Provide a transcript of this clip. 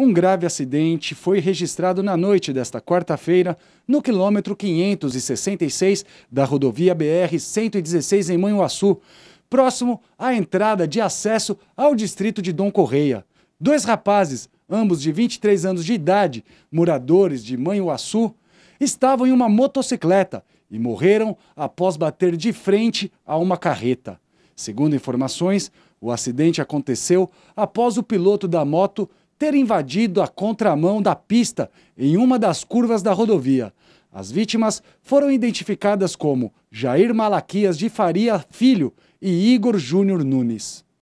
Um grave acidente foi registrado na noite desta quarta-feira, no quilômetro 566 da rodovia BR-116 em Manhuaçu, próximo à entrada de acesso ao distrito de Dom Correia. Dois rapazes, ambos de 23 anos de idade, moradores de Manhuaçu, estavam em uma motocicleta e morreram após bater de frente a uma carreta. Segundo informações, o acidente aconteceu após o piloto da moto ter invadido a contramão da pista em uma das curvas da rodovia. As vítimas foram identificadas como Jair Malaquias de Faria Filho e Igor Júnior Nunes.